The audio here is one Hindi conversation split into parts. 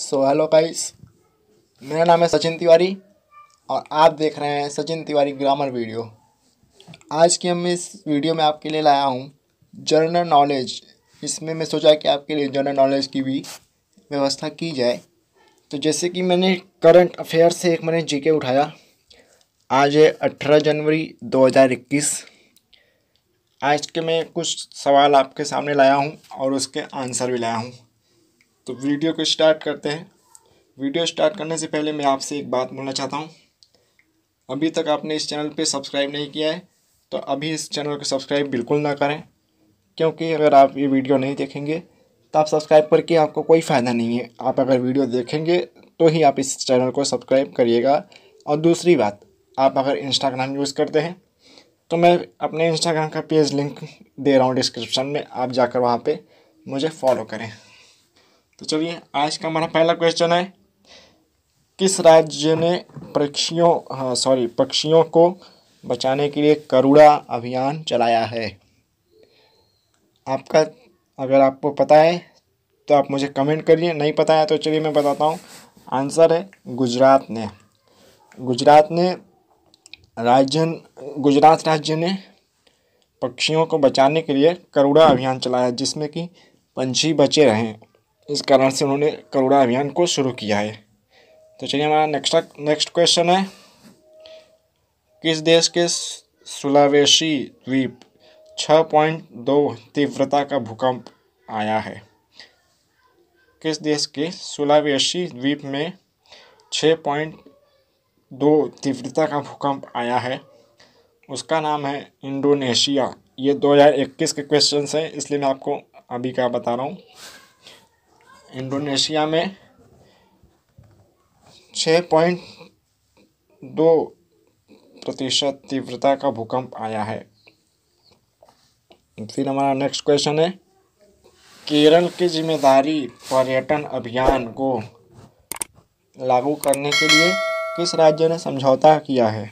सो हेलो गाइस मेरा नाम है सचिन तिवारी और आप देख रहे हैं सचिन तिवारी ग्रामर वीडियो आज की हम इस वीडियो में आपके लिए लाया हूँ जनरल नॉलेज इसमें मैं सोचा कि आपके लिए जनरल नॉलेज की भी व्यवस्था की जाए तो जैसे कि मैंने करंट अफेयर से एक मैंने जीके उठाया आज है अठारह जनवरी दो आज के मैं कुछ सवाल आपके सामने लाया हूँ और उसके आंसर भी लाया हूँ तो वीडियो को स्टार्ट करते हैं वीडियो स्टार्ट करने से पहले मैं आपसे एक बात बोलना चाहता हूँ अभी तक आपने इस चैनल पे सब्सक्राइब नहीं किया है तो अभी इस चैनल को सब्सक्राइब बिल्कुल ना करें क्योंकि अगर आप ये वीडियो नहीं देखेंगे तो आप सब्सक्राइब करके आपको कोई फ़ायदा नहीं है आप अगर वीडियो देखेंगे तो ही आप इस चैनल को सब्सक्राइब करिएगा और दूसरी बात आप अगर इंस्टाग्राम यूज़ करते हैं तो मैं अपने इंस्टाग्राम का पेज लिंक दे रहा हूँ डिस्क्रिप्शन में आप जाकर वहाँ पर मुझे फॉलो करें तो चलिए आज का हमारा पहला क्वेश्चन है किस राज्य ने पक्षियों हाँ सॉरी पक्षियों को बचाने के लिए करुड़ा अभियान चलाया है आपका अगर आपको पता है तो आप मुझे कमेंट करिए नहीं पता है तो चलिए मैं बताता हूँ आंसर है गुजरात ने गुजरात ने राज्य गुजरात राज्य ने पक्षियों को बचाने के लिए करुड़ा अभियान चलाया जिसमें कि पंछी बचे रहें इस कारण से उन्होंने करोड़ा अभियान को शुरू किया है तो चलिए हमारा नेक्स्ट नेक्स्ट क्वेश्चन है किस देश के सुलावेशी द्वीप छः पॉइंट दो तीव्रता का भूकंप आया है किस देश के सुलावेशी द्वीप में छः पॉइंट दो तीव्रता का भूकंप आया है उसका नाम है इंडोनेशिया ये दो हजार इक्कीस के क्वेश्चन हैं इसलिए मैं आपको अभी क्या बता रहा हूँ इंडोनेशिया में छः पॉइंट दो प्रतिशत तीव्रता का भूकंप आया है फिर हमारा नेक्स्ट क्वेश्चन है केरल की जिम्मेदारी पर्यटन अभियान को लागू करने के लिए किस राज्य ने समझौता किया है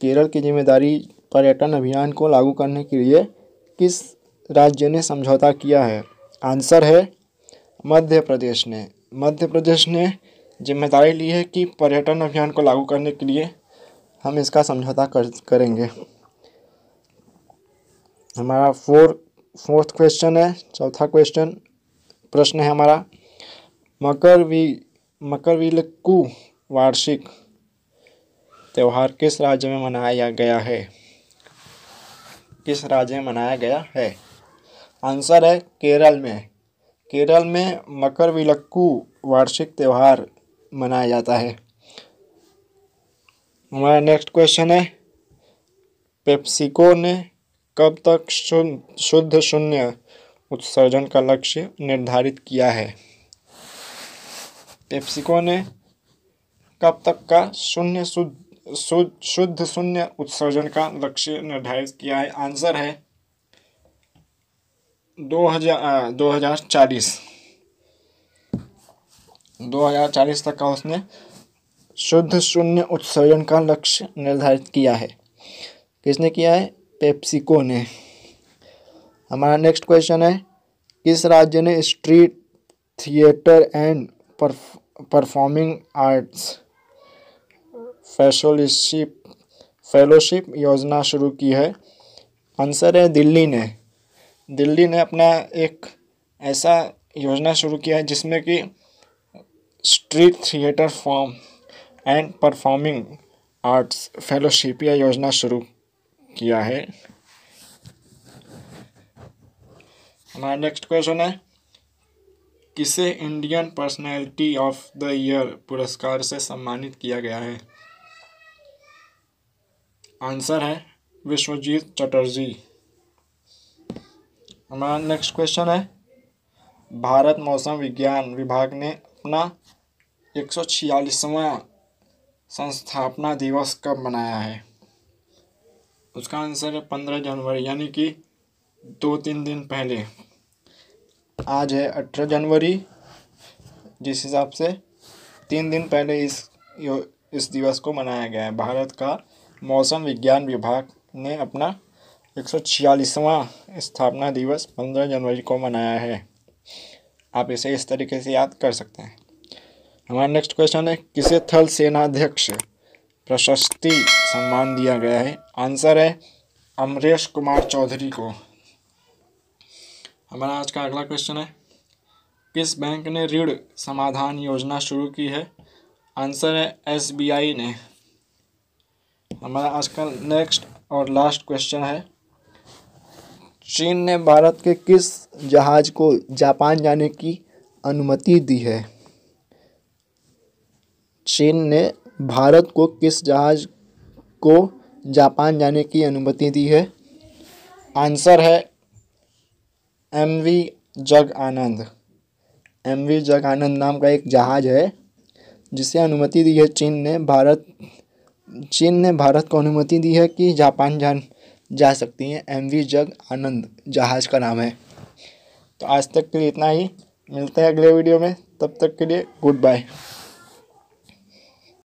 केरल की जिम्मेदारी पर्यटन अभियान को लागू करने के लिए किस राज्य ने समझौता किया है आंसर है मध्य प्रदेश ने मध्य प्रदेश ने जिम्मेदारी ली है कि पर्यटन अभियान को लागू करने के लिए हम इसका समझौता कर करेंगे हमारा फोर फोर्थ क्वेश्चन है चौथा क्वेश्चन प्रश्न है हमारा मकर वी मकर विलक्कू वार्षिक त्यौहार किस राज्य में मनाया गया है किस राज्य में मनाया गया है आंसर है केरल में केरल में मकर विलक्कू वार्षिक त्यौहार मनाया जाता है हमारा नेक्स्ट क्वेश्चन है पेप्सिको ने कब तक शुद्ध शून्य उत्सर्जन का लक्ष्य निर्धारित किया है पेप्सिको ने कब तक का शून्य शुद्ध शुद्ध शून्य उत्सर्जन का लक्ष्य निर्धारित किया है आंसर है दो हजार दो हजार चालीस दो हजार चालीस तक का उसने शुद्ध शून्य उत्सर्जन का लक्ष्य निर्धारित किया है किसने किया है पेप्सिको ने हमारा नेक्स्ट क्वेश्चन है किस राज्य ने street theatre and performing arts fellowship fellowship योजना शुरू की है आंसर है दिल्ली ने दिल्ली ने अपना एक ऐसा योजना शुरू किया है जिसमें कि street theatre form and performing arts fellowship या योजना शुरू किया है हमारा नेक्स्ट क्वेश्चन है किसे Indian personality of the year पुरस्कार से सम्मानित किया गया है आंसर है विश्वजीत चटर्जी हमारा नेक्स्ट क्वेश्चन है भारत मौसम विज्ञान विभाग ने अपना एक सौ छियालीसवा संस्थापना दिवस कब मनाया है उसका आंसर है पंद्रह जनवरी यानी कि दो तीन दिन पहले आज है अठारह जनवरी जिस हिसाब से तीन दिन पहले इस इस दिवस को मनाया गया है भारत का मौसम विज्ञान विभाग ने अपना एक सौ छियालीसवां स्थापना दिवस पंद्रह जनवरी को मनाया है आप इसे इस तरीके से याद कर सकते हैं हमारा नेक्स्ट क्वेश्चन है किसे थल सेनाध्यक्ष प्रशस्ति सम्मान दिया गया है आंसर है अमरेश कुमार चौधरी को हमारा आज का अगला क्वेश्चन है किस बैंक ने ऋण समाधान योजना शुरू की है आंसर है एसबीआई ने हमारा आज का नेक्स्ट और लास्ट क्वेश्चन है चीन ने भारत के किस जहाज को जापान जाने की अनुमति दी है चीन ने भारत को किस जहाज को जापान जाने की अनुमति दी है आंसर है एम वी जग आनंद एम वी जग आनंद नाम का एक जहाज है जिसे अनुमति दी है चीन ने भारत चीन ने भारत को अनुमति दी है कि जापान जान जा सकती हैं एम वी जग आनंद जहाज़ का नाम है तो आज तक के लिए इतना ही मिलते हैं अगले वीडियो में तब तक के लिए गुड बाय